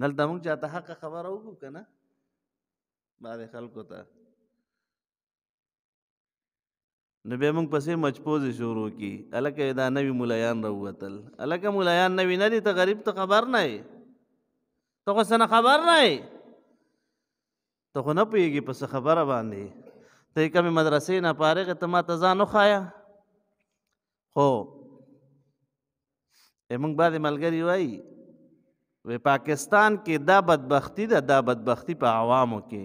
دلته موږ چاته حق خبره وکړو کنه باندې خلکو ته نو بیا موږ پسې مجپوز شروع کی الکه دا نوی مولایان راوتل الکه مولایان نوی نه دي ته غریب ته خبر نه یې ته خو سنه خبر نه یې ته خو نه پوهېږي پس خبره باندې ته کمې مدرسې نه فارغ ته ما ته ځان وښایه خو موږ بعضې ملګري وایي وی پاکستان کې دا بدبختی ده دا بدبختی په عوامو کې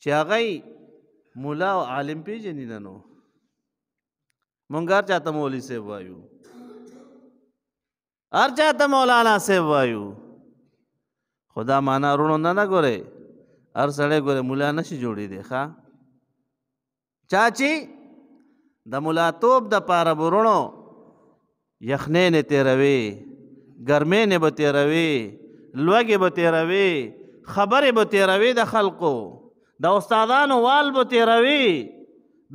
چې هغه مولا او عالم پیژني نه نو مونږ چاته مولوی صاحب وایو هر چاته مولانا صاحب وایو خدا معنا رونو نه نه ګوره هر سړی ګوره مولا نشي جوړی دی ښا چاچی د مولاتوب د پاره برونو یخنې نه تیروي ګرمې نه به تیروي لوږې به تیروي خبرې به تیروي د خلکو د استادانو وال به تیروي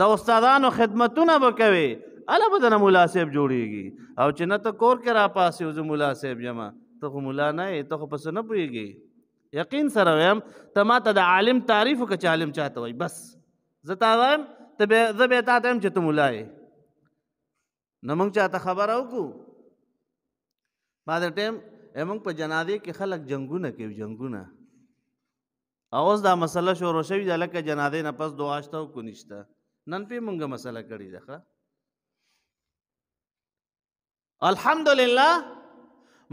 د استادانو خدمتونه به کوي الله به درنه مناسب جوړیږي او چې نه ته کور کې را پاسې زه مناسب یم ته خو ملا نه یې ته خو پس نه پوهېږي یقین سره ویم ته ما ته د عالم تعریف وکړه چې عالم چاته وایي بس زه تا وایم ته زه بیا تا ته یم چې ته ملا یې نه موږ چاته خبره وکړو ما د ټیم امنګ په جنازې کې خلک جنگونه کوي جنگونه اوس دا مسله شروع شوې ده لکه جنازې نه پس دعاشته او کنيشته نن په مونږه مسله کړې ده الحمدلله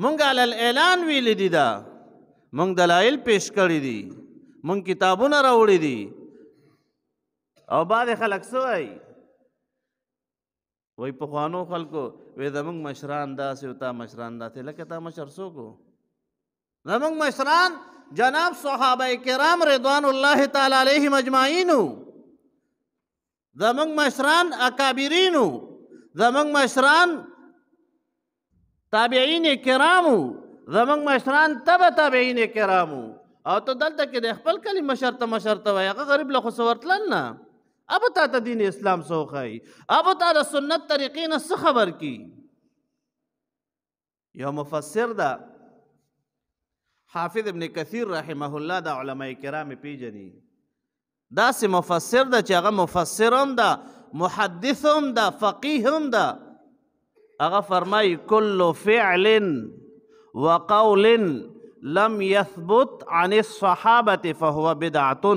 مونږه ال اعلان ویل دي دا مونږ دلایل پیش کړې دي مونږ کتابونه راوړې دي او بعد خلک سوای وای په خوانو خلکو وې زمونږ مشران داسې او تا مشران داسې لکه تا مشر څوک زمونږ مشران جناب صحابه کرام رضوان الله تعالی علیهم اجمعین زمونږ مشران اکابرین زمونږ مشران تابعین کرامو زمونږ مشران تبع تابعین کرامو او ته دلته کې د خپل کلی مشر ته مشر ته وای هغه غریب له خو سورتلل نه اب تا ته دین اسلام سو خای اب تا د سنت طریقې نه څه خبر کی یو مفسر دا حافظ ابن کثیر رحمه الله دا علما کرام پیجنی دا سه مفسر دا چې هغه مفسرم دا محدثم دا فقیهم دا هغه فرمای کل فعل وقول لم يثبت عن الصحابه فهو بدعه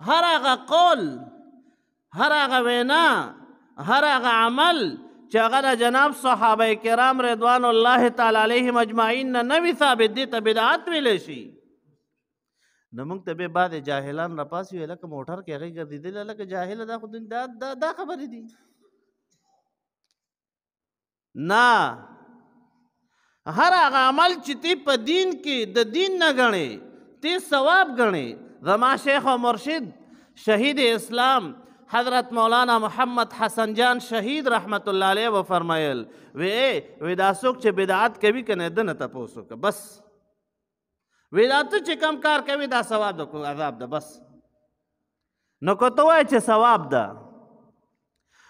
هر هغه قول هر هغه وینا هر هغه عمل چې هغه د جناب صحابه کرام رضوان الله تعالی علیهم اجمعین نه نوی ثابت دي ته بدعت ویل شي نو موږ ته به بعد جاهلان را پاس ویل لکه موټر کې هغه ګرځیدل لکه جاهل دا خو دا دا, دا خبرې دي نه هر هغه عمل چې تی په دین کې د دین نه غني تی ثواب غني زما شیخ و مرشد شهید اسلام حضرت مولانا محمد حسن جان شهید رحمت الله علیه و فرمایل وې وې دا څوک چې بدعت کوي کنه دنه تاسو که بس بدعت چې کم کار کوي دا ثواب د کو عذاب ده بس نو کوته وای چې ثواب ده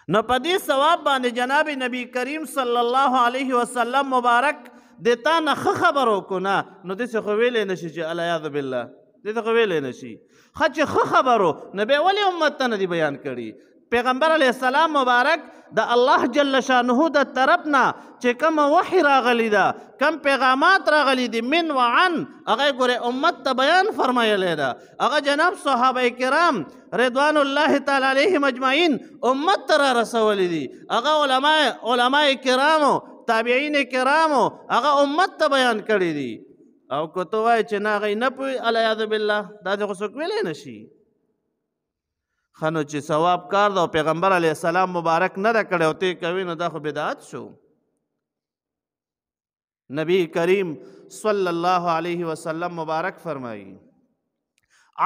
نو په دې ثواب باندې جناب نبی کریم صلی الله علیه وسلم مبارک د تا نه خبرو کو نه نو دې څه خو ویلې نشي چې الیاذ بالله دې ته ویلې نشي خچ خ خبرو نبی ولی امت ته ندی بیان کړي پیغمبر علی السلام مبارک د الله جل شانه د طرفنا چې کوم وحی راغلی دا کوم پیغامات راغلی دي من و عن هغه ګوره امت ته بیان فرمایلی دا هغه جناب صحابه کرام رضوان الله تعالی علیهم اجمعین امت ته رسولی دي هغه علما علما کرامو تابعین کرامو هغه امت ته بیان کړی دي او کته وای چې نه غي نه پوي الیاذ بالله دا د غسق ویلې نشي خنو چې ثواب کار دا پیغمبر علی السلام مبارک نه دا کړي او ته کوي نه دا خو بدعت شو نبی کریم صلی الله علیه وسلم مبارک فرمایي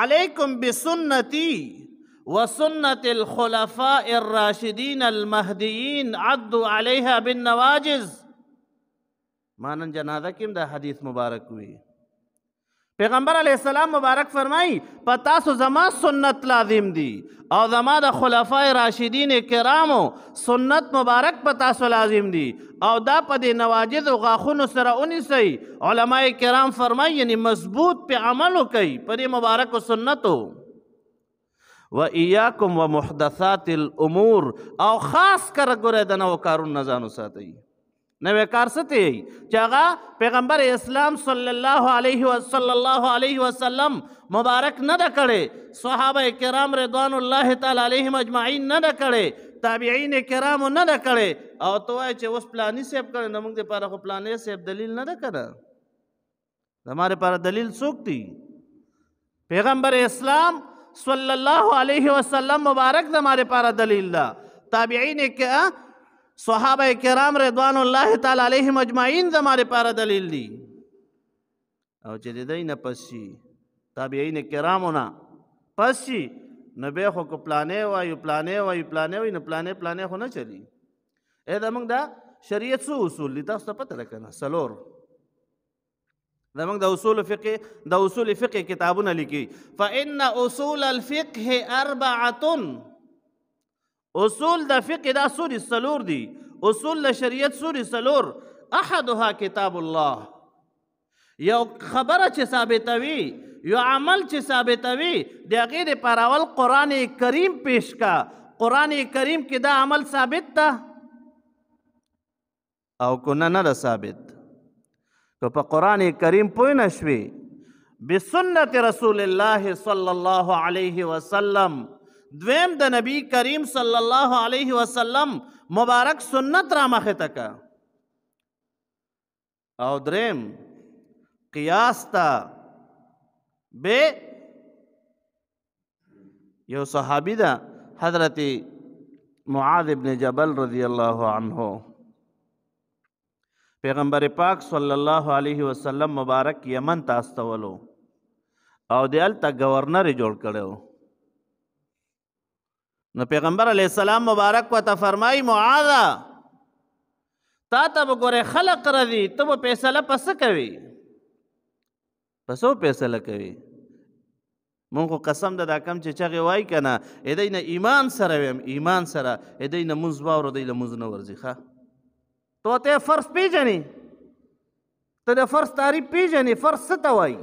علیکم بسنتی وسنت الخلفاء الراشدین المهدیین عدوا علیها بالنواجذ مانن جنازه کې د حدیث مبارک وی پیغمبر علی السلام مبارک فرمای پتا سو زما سنت لازم دی او زما د خلفای راشدین کرامو سنت مبارک پتا سو لازم دی او دا په د نواجذ او غاخونو سره اونی سي علما کرام فرمای یعنی مضبوط په عمل کوي پر مبارک او سنتو و ایاکم و محدثات الامور او خاص کر ګره د نو کارون نزانو ساتي نوې کار ستې چې هغه پیغمبر اسلام صلی الله علیه و صلی الله علیه وسلم مبارک نه ده کړي صحابه کرام رضوان الله تعالی علیهم اجمعین نه ده کړي تابعین کرام نه ده کړي او تو چې اوس پلانې سیب کړي نو موږ لپاره خو پلانې سیب دلیل نه ده کړه زماره لپاره دلیل څوک دی پیغمبر اسلام صلی الله علیه وسلم مبارک زماره لپاره دلیل ده تابعین کې صحابه کرام رضوان الله تعالی علیهم اجمعین زما لپاره دلیل دي او چې د دې نه پسې تابعین کرامونه پسې نو به خو کو پلانې وایو پلانې وایو پلانې وایو نه پلانې پلانې خو نه چلی اې دا موږ دا شریعت سو اصول دي تاسو ته پته ده کنه سلور دا موږ د اصول فقه د اصول فقه کتابونه لیکي فإن اصول الفقه اربعه اصول د فقه دا سوري سلور دي اصول د شریعت سوري سلور احدها کتاب الله یو خبره چې ثابتوي یو عمل چې ثابتوي د هغې دپاره اول قرآن کریم پیش کا قرآن کریم کې دا عمل ثابت ده او کنه نه ده ثابت که په قرآن کریم پوه نه شوې بسنت رسول الله صلی الله علیه وسلم دویم د نبی کریم صلی الله علیه وسلم مبارک سنت را مخه تک او دریم قیاس تا به یو صحابی دا حضرت معاذ ابن جبل رضی الله عنه پیغمبر پاک صلی الله علیه وسلم مبارک یمن تاستولو او دلته گورنر جوړ کړو نو پیغمبر علی السلام مبارک و ته فرمای معاذ تا ته وګوره خلق رضی ته په فیصله پس کوي پسو فیصله کوي مونږ کو قسم ده دا کم چې چغه وای کنه اې دینه ایمان سره ویم ایمان سره اې دینه مونږ باور دی له مونږ نه ورځي تو ته فرض پیژنې ته د فرض تعریف پیژنې فرض څه ته وایي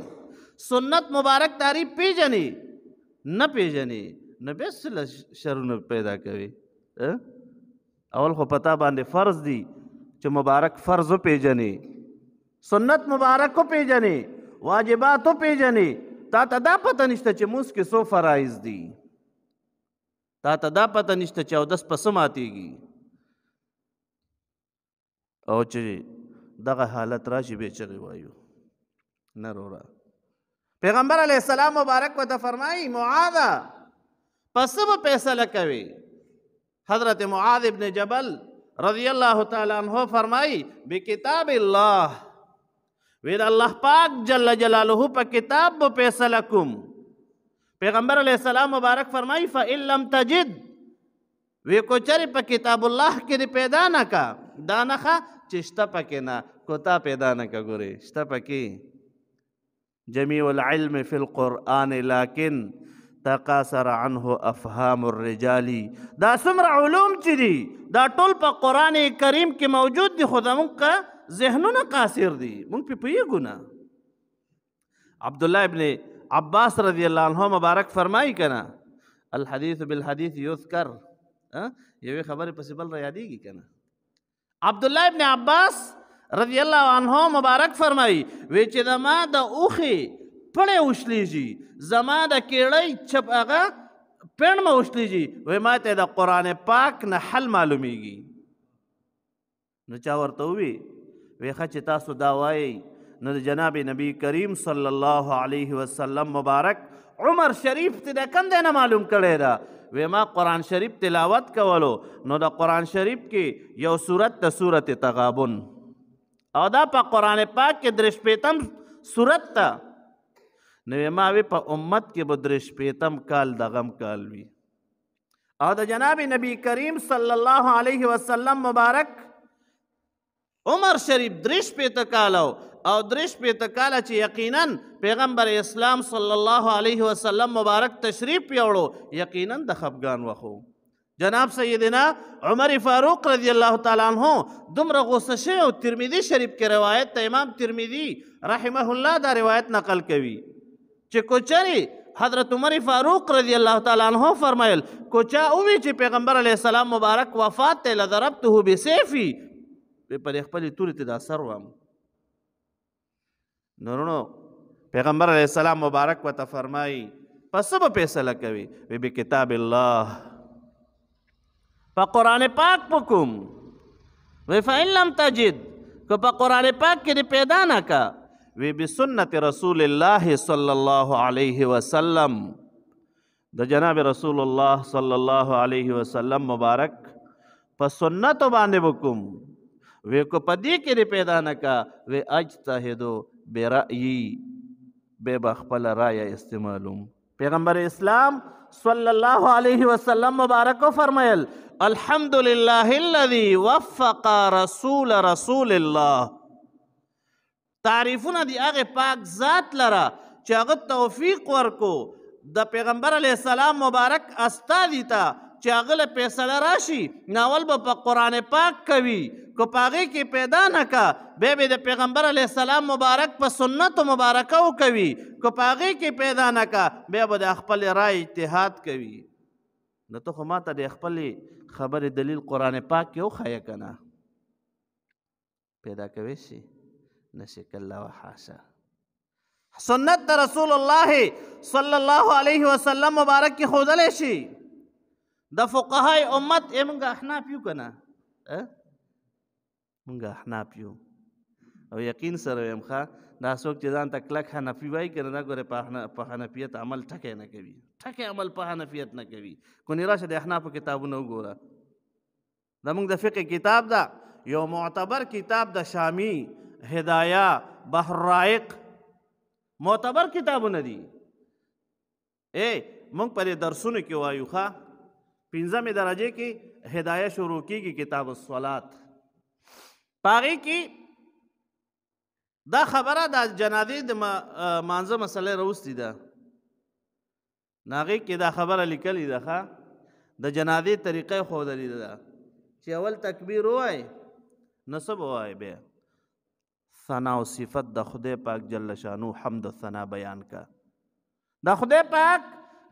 سنت مبارک تعریف پیژنې نه پیژنې نه بیا سله شرونه پیدا کوي اول خو پتا باندې فرض دی چې مبارک فرض پیژنې سنت مبارک کو پیژنې واجبات پیژنې تا ته دا پته نشته چې موس کې سو فرایز دي تا ته دا پته نشته چې او دس پسه ماتېږي او چې دغه حالت راشي به چغې وایو نه رورا پیغمبر علیه السلام مبارک وته فرمایي معاذ پس به فیصله کوي حضرت معاذ ابن جبل رضی الله تعالی عنہ فرمایي بکتاب الله وید الله پاک جل جلاله په کتاب به فیصله کوم پیغمبر علیہ السلام مبارک فرمایي فئن لم تجد وی کو چر په کتاب الله کې پیدا نه کا دانخه چشته پکې نه کوتا پیدا نه کا ګوري شته پکې جميع العلم فی القرآن لكن تقاصر عنه افهام الرجال دا سمره علوم چې دي دا ټول په قران کریم کې موجود دي خو زموږه ذهنونه قاصر دي مونږ په پیږو نه عبد الله ابن عباس رضی الله عنه مبارک فرمایي کنا الحديث بالحديث يذكر یوې خبرې پسې بل را یادېږي کنا عبد الله ابن عباس رضی الله عنه مبارک فرمایي وی چې دا ما د اوخي پړی وشلیږي زما د کیړۍ چپ هغه پڼمه وشلیږي وایي ما ته د قرآن پاک نه حل معلومیږي نو چا ورته ووي وایي ښه چې تاسو دا وایئ نو د جناب نبی کریم صلی الله علیه وسلم مبارک عمر شریف ته د کم دی نه معلوم کړی ده وی ما قرآن شریف تلاوت کولو نو د قرآن شریف کې یو صورت د صورت تغابن او دا په پا قرآن پاک کې درشپیتم صورت ته نو ما وی په امت کې بدرش پیتم کال د غم کال وی او د جناب نبی کریم صلی الله علیه وسلم مبارک عمر شریف درش پیته کال او درش پیته کال چې یقینا پیغمبر اسلام صلی الله علیه وسلم مبارک تشریف پیوړو یقینا د خفغان وخو جناب سیدنا عمر فاروق رضی الله تعالی عنہ دومره غوسه شوی او ترمذی شریف کې روایت ته امام ترمذی رحمه الله دا روایت نقل کوي چې کوچري حضرت عمر فاروق رضی الله تعالی عنہ فرمایل کوچا اومي چې پیغمبر علی السلام مبارک وفات ته لضربته بسيفي په خپل تور ته دا سر وام نورونو پیغمبر علی السلام مبارک وته فرمای پس به فیصله کوي وی به کتاب الله په قران پاک پکم وی فإن لم تجد که په قران پاک کې پیدا نه کا وبسنة رسول الله صلى الله عليه وسلم د جناب رسول الله صلی الله علیه وسلم مبارک په سنت باندې وکم وې کو پدې کې پیدا نکا وی وې اجتهدو برأیی بے بخپل رائے استعمالوم پیغمبر اسلام صلی اللہ علیہ وسلم مبارک و فرمائل الحمدللہ الذي وفق رسول رسول اللہ تعریفونه دی هغه پاک ذات لره چې هغه توفیق ورکو د پیغمبر علی السلام مبارک استادی ته چې هغه له فیصله راشي ناول به په قران پاک کوي کو پاغه کې پیدا نه کا به به د پیغمبر علی السلام مبارک په سنت مبارکه او کوي کو پاغه کې پیدا نه کا به به د خپل رائے اجتهاد کوي نو ته خو ماته د خپل خبر دلیل قران پاک کې او خیا کنه پیدا کوي شي نسك الله وحاسا سنت رسول الله صلی الله علیه وسلم مبارک کی خودل شي د فقهای امت امغه احناف یو کنه مونږه احناف یو او یقین سره يم ښا دا څوک چې ځان ته کلک حنفي وای کنه دا ګوره په حنفیت عمل ټکه نه کوي ټکه عمل په حنفیت نه کوي کو نه راشه د احناف کتابونه وګوره دا مونږ د فقه کتاب دا یو معتبر کتاب د شامی هدایا بحر رائق معتبر کتابونه دي اے مونږ پر درسونه کې وایو ښا پنځمه درجه کې هدايه شروع کیږي کتاب الصلات پاره کې دا خبره د جنازې د مانزه مسله روستي ده ناغه کې دا خبره لیکلې ده ښا د جنازې طریقې خو درې ده چې اول تکبیر وای نسب وای به ثنا او صفت د خدای پاک جل شانو حمد او ثنا بیان کا د خدای پاک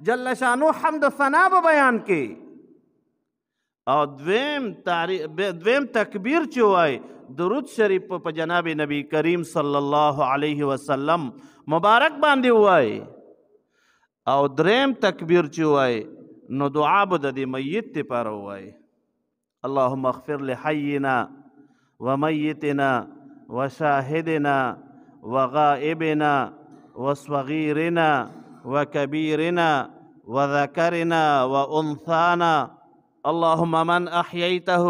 جل شانو حمد او ثنا به بیان کې او دویم تاریخ دویم تکبیر چې وای درود شریف په جناب نبی کریم صلی الله علیه وسلم مبارک باندې وای او دریم تکبیر چې وای نو دعا به د میت لپاره وای اللهم اغفر لحینا ومیتنا وشاهدنا وغائبنا وصغيرنا وكبيرنا وذكرنا وأنثانا اللهم من أحييته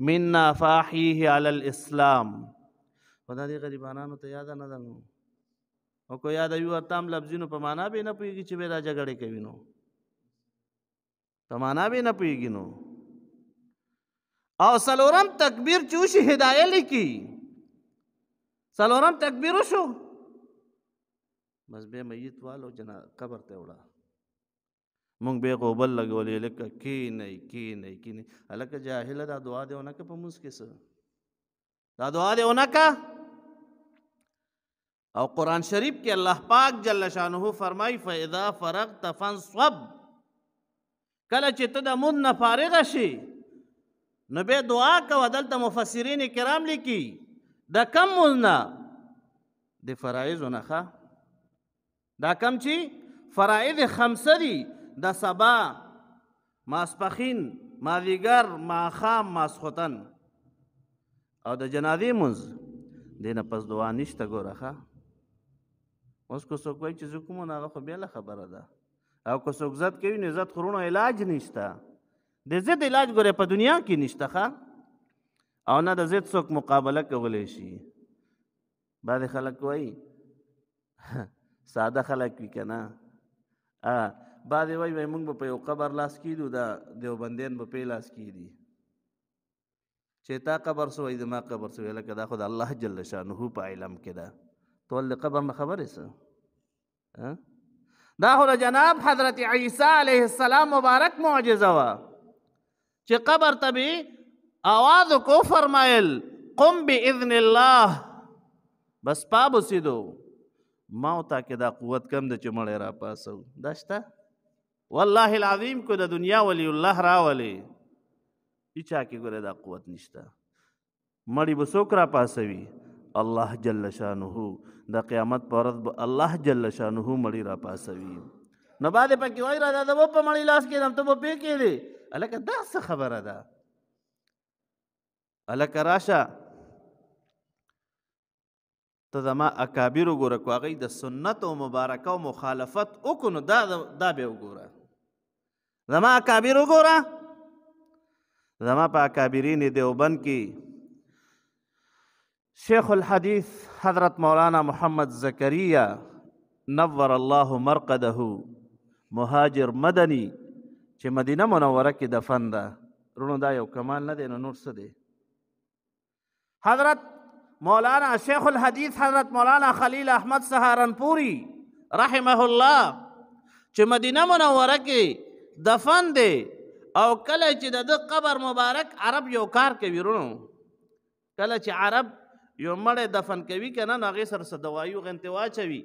منا فأحيه على الإسلام خدا دې غریبانو ته یاد نه ده نو او کو یاد یو تام لفظینو په معنا به نه پويږي چې به دا جګړه کوي نو په معنا به نه پويږي نو او سلورم تکبیر چوش هدايه لیکي څلورم تکبیر وشو بس به میت والو جنا قبر ته وړه مونږ به غوبل لګولې لکه کی نه کی نه کی نه الکه جاهل دا دعا دی اونکه په موږ کې څه دا دعا دی اونکه او قران شریف کې الله پاک جل شانه فرمای فاذا فرغت فانصب کله چې ته د مون نه فارغ شې نو به دعا کوه دلته مفسرین کرام لیکي د کم مزنا د فرایضو نه ښه دا کم چې فرایض خمسه دي د سبا ماسپخین مازیګر ماښام ماسخوتن او د جنازې منځ دینه پس دعا نشته ګوره ښه اوس کو څوک وایي چې زه کوم نه هغه خو بېله خبره ده او که څوک زد کوي نو زد خورونو علاج نشته د زد علاج ګوره په دنیا کې نشته ښه او نه د ضد څوک مقابله کولی شي بعضې خلک وایي ساده خلک وي که نه بعضې وایي وایي مونږ به په یو قبر لاس کیدو دا دیوبندیان به پې لاس کیدي چې تا قبر سو وایي زما قبر سو ویي لکه دا خو د الله جل شانهو په علم کې ده تو ول د قبر نه خبرې څه دا خو د جناب حضرت عیسی علیه السلام مبارک معجزه وه چې قبر ته आवाज को फरमाइल قم باذن الله بس پاب وسیدو ما او تا کې دا قوت کم د چمړې را پاسو داشته والله العظیم کو د دنیا ولی الله را ولی هیڅ کې ګره دا قوت نشته مړی به څوک را پاسوي الله جل شانه د قیامت پر ورځ به الله جل شانه مړی را پاسوي نو باندې پکې وای را دا به په مړی لاس کې نم ته به پې کې دي الکه دا څه خبره ده الک راشه ته زما اکابر وګوره کو هغه د سنت او مبارکه او مخالفت وکړو دا دا به وګوره زما اکابر وګوره زما په اکابرین دیوبند کې شیخ الحدیث حضرت مولانا محمد زکریا نور الله مرقده مهاجر مدنی چې مدینه منوره کې دفن ده رونو دا یو کمال نه دی نو نور څه دی حضرت مولانا شیخ الحدیث حضرت مولانا خلیل احمد سهارنپوری رحمه الله چې مدینه منوره کې دفن دی او کله چې د قبر مبارک عرب یو کار کوي ورونو کله چې عرب یو مړی دفن کوي کنه نو هغې سره څه دوایي غنتې واچوي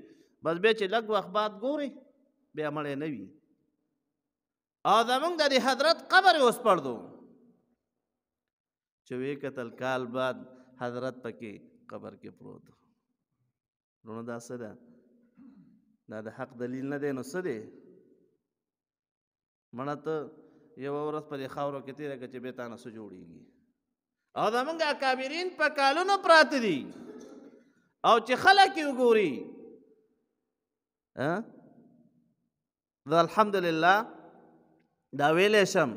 بس بیا چې لږ وخت بعد ګورې بیا مړی نه وي او زمونږ د دې حضرت قبر یې وسپړدو چې ویې کتل کال بعد حضرت پکې قبر کې پروت نو دا څه ده دا د حق دلیل نه دی نو څه دی مړه ته یو ورځ په دې خاورو کې تېره کړه چې بېتا نه څه جوړېږي او زمونږ اکابرین په کالونو پراته دي او چې خلک یې وګوري زه الحمدلله دا ویلی شم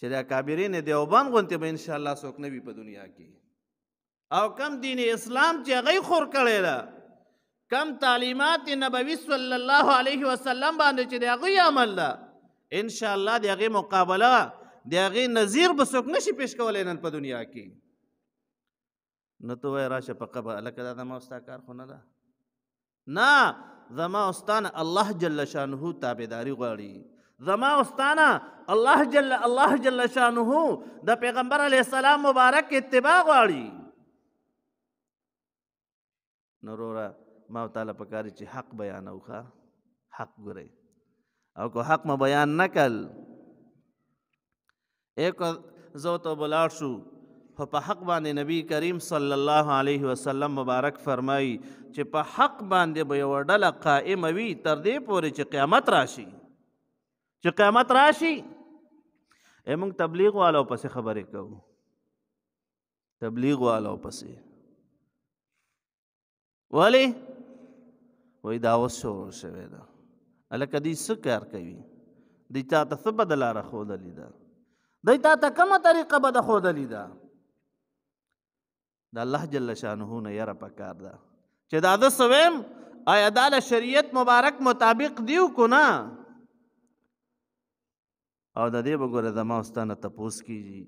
چې د کابرین دیوبند غونته به ان شاء الله څوک نه وي په دنیا کې او کم دین اسلام چې هغه خور کړي دا کم تعلیمات نبوي صلی الله علیه وسلم باندې چې د هغه عمل دا ان شاء الله د هغه مقابله د هغه نظیر به څوک نشي پیش کولای نن په دنیا کې نو ته وای راشه په قبر الکه دا زما استا کار خو نه ده نه زما استان الله جل شانه تابعداري غواړي زما استانا الله جل الله جل شانه د پیغمبر علی السلام مبارک اتباع غواړي نورورا ما تعالی پکاري چې حق بیان اوخه حق ګره او کو حق ما بیان نکل یک زو ته بلاړ شو په حق باندې نبی کریم صلی الله علیه وسلم مبارک فرمای چې په حق باندې به یو ډله قائم وي تر دې پورې چې قیامت راشي چې قیامت راشي موږ تبلیغ والو پسې خبرې کوو تبلیغ والو پسې ولی وای دا اوس شروع شوی ده هلکه دوی څه کار کوي دوی تا ته څه بدله راښودلې ده دوی تا ته کومه طریقه به ده ښودلې ده د الله جل شانه نه یره پکار ده چې دا زه څه وایم آیا دا د شریعت مبارک مطابق دیو کو نه او د دې بګوره زما استانه تپوس کیږي